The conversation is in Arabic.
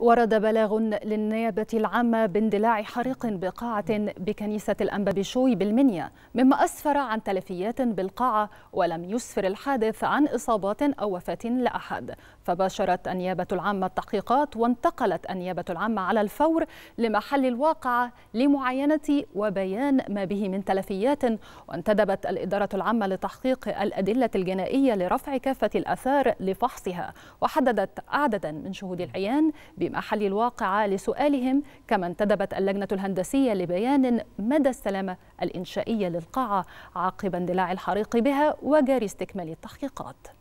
ورد بلاغ للنيابة العامة باندلاع حريق بقاعة بكنيسة الأنبابشوي بالمنيا مما أسفر عن تلفيات بالقاعة ولم يسفر الحادث عن إصابات أو وفاة لأحد فباشرت النيابة العامة التحقيقات وانتقلت النيابة العامة على الفور لمحل الواقعة لمعاينة وبيان ما به من تلفيات وانتدبت الإدارة العامة لتحقيق الأدلة الجنائية لرفع كافة الأثار لفحصها وحددت عددا من شهود العيان محل الواقعة لسؤالهم كما انتدبت اللجنة الهندسية لبيان مدى السلامة الإنشائية للقاعة عقب اندلاع الحريق بها وجاري استكمال التحقيقات